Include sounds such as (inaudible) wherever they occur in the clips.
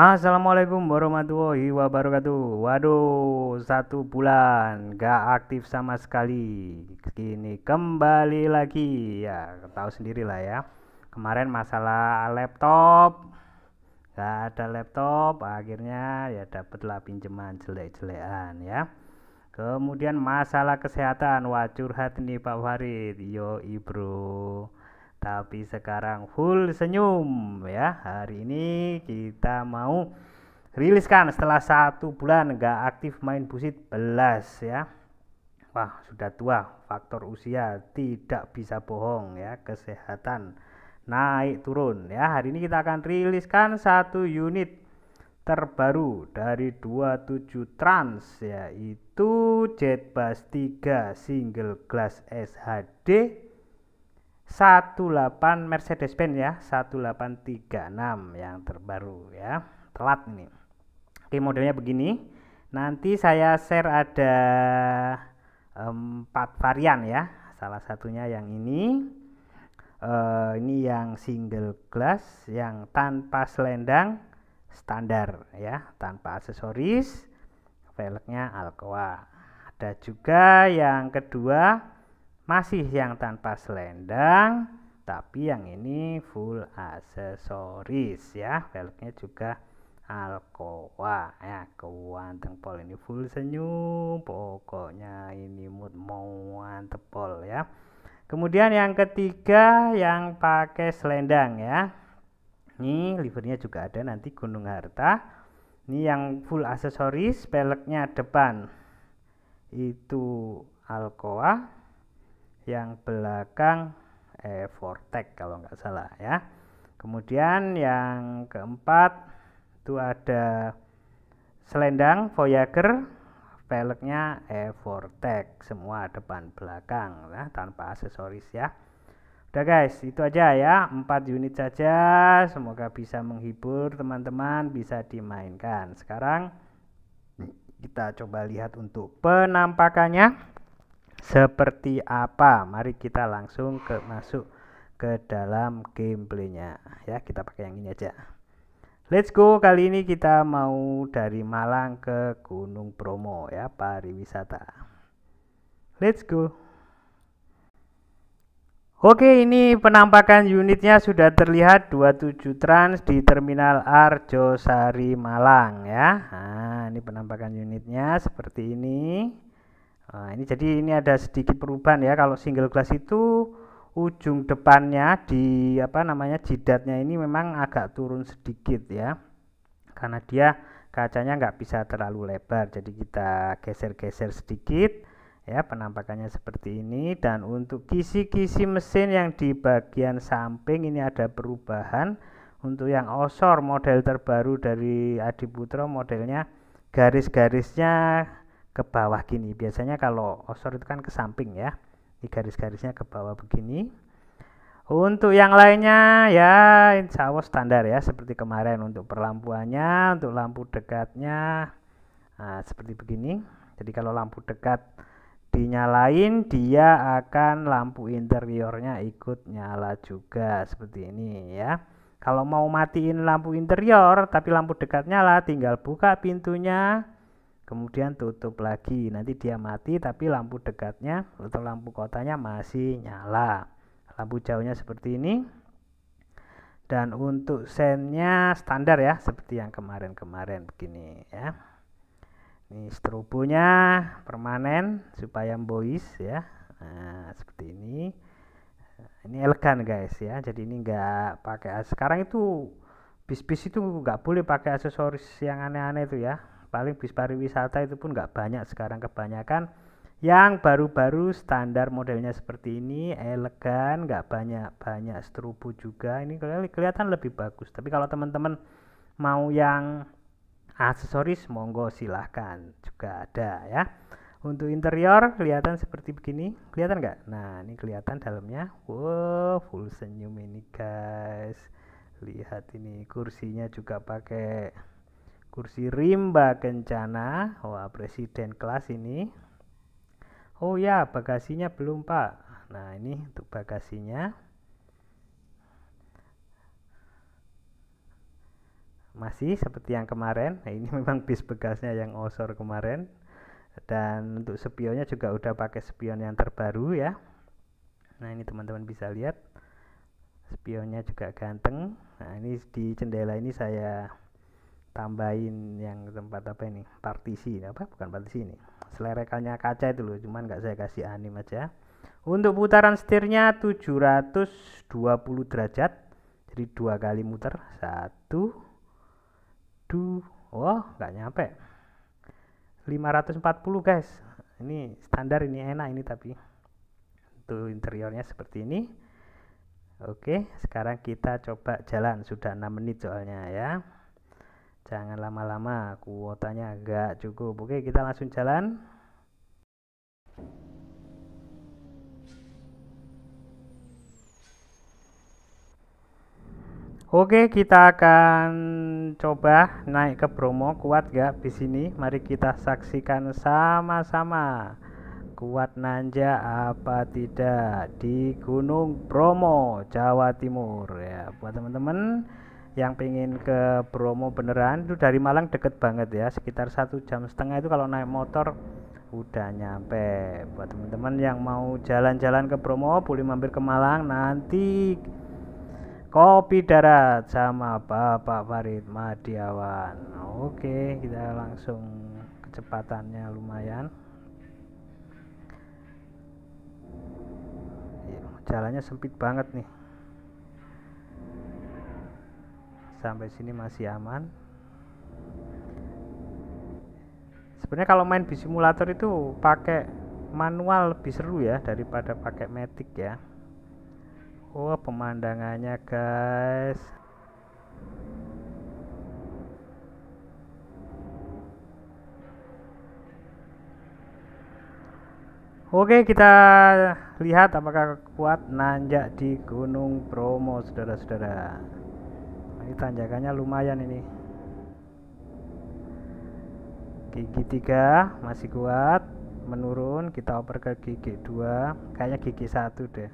Assalamualaikum warahmatullahi wabarakatuh. Waduh, satu bulan gak aktif sama sekali. Kini kembali lagi ya, tahu sendiri lah ya. Kemarin masalah laptop, gak ada laptop, akhirnya ya dapatlah pinjaman jelek-jelekan ya. Kemudian masalah kesehatan, wah curhat nih Pak Farid, yo bro tapi sekarang full senyum ya hari ini kita mau riliskan setelah satu bulan gak aktif main busit belas ya wah sudah tua faktor usia tidak bisa bohong ya kesehatan naik turun ya hari ini kita akan riliskan satu unit terbaru dari 27 trans yaitu Jet Bus 3 single glass SHD 18 Mercedes Benz ya 1836 yang terbaru ya telat ini oke modelnya begini nanti saya share ada empat varian ya salah satunya yang ini uh, ini yang single glass yang tanpa selendang standar ya tanpa aksesoris velgnya Alcoa ada juga yang kedua masih yang tanpa selendang, tapi yang ini full aksesoris ya. Velgnya juga Alkoa ya kewanteng pol ini full senyum pokoknya ini mood mau pol ya kemudian yang ketiga yang pakai selendang ya ini livernya juga ada nanti Gunung Harta ini yang full aksesoris peleknya depan itu Alkoa yang belakang eh Vortex kalau nggak salah ya kemudian yang keempat itu ada selendang Voyager velgnya eh Vortex semua depan belakang nah, tanpa aksesoris ya Udah guys, itu aja ya, empat unit saja. Semoga bisa menghibur teman-teman, bisa dimainkan. Sekarang kita coba lihat untuk penampakannya seperti apa mari kita langsung ke masuk ke dalam gameplaynya ya kita pakai yang ini aja let's go kali ini kita mau dari Malang ke Gunung Bromo ya pariwisata let's go Oke ini penampakan unitnya sudah terlihat 27 trans di terminal Arjosari Malang ya nah, ini penampakan unitnya seperti ini Nah, ini jadi ini ada sedikit perubahan ya kalau single glass itu ujung depannya di apa namanya jidatnya ini memang agak turun sedikit ya karena dia kacanya nggak bisa terlalu lebar jadi kita geser-geser sedikit ya penampakannya seperti ini dan untuk kisi-kisi mesin yang di bagian samping ini ada perubahan untuk yang osor model terbaru dari Adiputra modelnya garis-garisnya ke bawah gini. Biasanya kalau osor itu kan ke samping ya. Ini garis-garisnya ke bawah begini. Untuk yang lainnya ya insya Allah standar ya seperti kemarin untuk perlampuannya, untuk lampu dekatnya nah, seperti begini. Jadi kalau lampu dekat dinyalain dia akan lampu interiornya ikut nyala juga seperti ini ya kalau mau matiin lampu interior tapi lampu dekat nyala tinggal buka pintunya kemudian tutup lagi nanti dia mati tapi lampu dekatnya atau lampu kotanya masih nyala lampu jauhnya seperti ini dan untuk sennya standar ya seperti yang kemarin-kemarin begini ya ini strobonya permanen supaya bois ya nah, seperti ini ini elegan guys ya jadi ini enggak pakai sekarang itu bis-bis itu nggak boleh pakai aksesoris yang aneh-aneh itu ya paling bis pariwisata itu pun nggak banyak sekarang kebanyakan yang baru-baru standar modelnya seperti ini elegan nggak banyak banyak strobo juga ini kelihatan lebih bagus tapi kalau teman-teman mau yang aksesoris monggo silahkan juga ada ya untuk interior kelihatan seperti begini kelihatan nggak nah ini kelihatan dalamnya wow full senyum ini guys lihat ini kursinya juga pakai kursi rimba kencana wah presiden kelas ini oh ya bagasinya belum pak nah ini untuk bagasinya masih seperti yang kemarin nah, ini (laughs) memang bis bekasnya yang osor kemarin dan untuk spionnya juga udah pakai spion yang terbaru ya nah ini teman-teman bisa lihat spionnya juga ganteng nah ini di jendela ini saya tambahin yang tempat apa ini partisi apa bukan partisi ini selerekannya kaca itu loh cuman nggak saya kasih anim aja untuk putaran setirnya 720 derajat jadi dua kali muter satu dua oh nggak nyampe 540 guys ini standar ini enak ini tapi untuk interiornya seperti ini Oke sekarang kita coba jalan sudah 6 menit soalnya ya jangan lama-lama kuotanya agak cukup oke kita langsung jalan Oke, kita akan coba naik ke Bromo. Kuat gak di sini? Mari kita saksikan sama-sama. Kuat nanjak apa tidak di Gunung Bromo, Jawa Timur ya. Buat teman-teman yang pengen ke Bromo beneran itu dari Malang deket banget ya sekitar satu jam setengah itu kalau naik motor udah nyampe buat teman-teman yang mau jalan-jalan ke Bromo boleh mampir ke Malang nanti kopi darat sama Bapak Farid Madiawan oke kita langsung kecepatannya lumayan iya, jalannya sempit banget nih sampai sini masih aman sebenarnya kalau main di simulator itu pakai manual lebih seru ya daripada pakai matic ya Oh pemandangannya guys Oke kita lihat apakah kuat nanjak di Gunung Bromo saudara-saudara ini tanjakannya lumayan ini gigi 3 masih kuat menurun kita oper ke gigi 2 kayaknya gigi 1 deh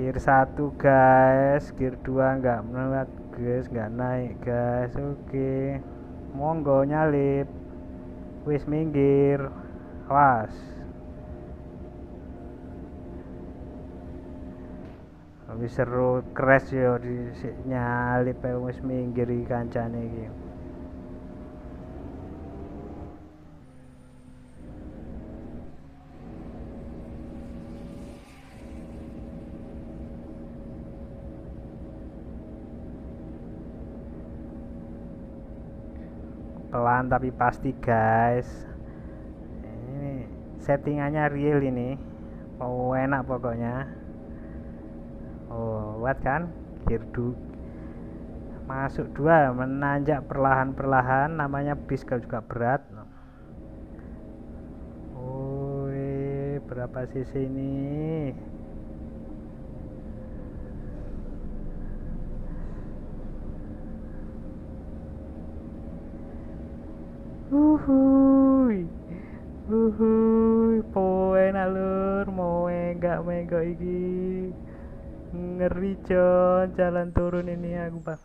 gear 1 guys gear 2 enggak menurut guys enggak naik guys oke okay. monggo nyalip wis minggir awas wis seru crash yo di nyalip ae wis iki kancane iki pelan tapi pasti guys ini settingannya real ini oh enak pokoknya oh what kan girdu masuk dua menanjak perlahan-perlahan namanya bis juga berat oh berapa sisi ini Uhuy. Uhuy, poe nalur moe gak mego iki ngeri cuy jalan turun ini aku bang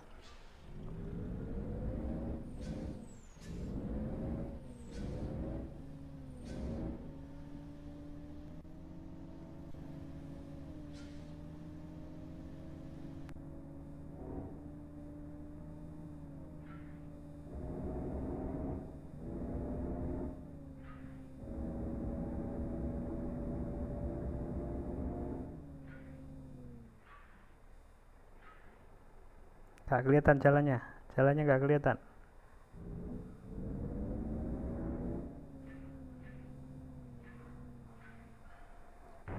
Gak kelihatan jalannya. Jalannya gak kelihatan.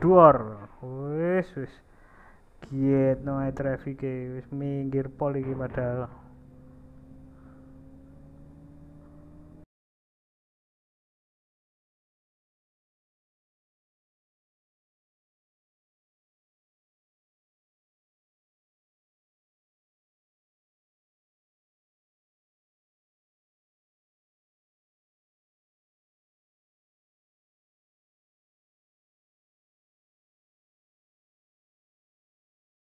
Duar, Wis wis. Giet no traffic wis minggir pol iki padahal.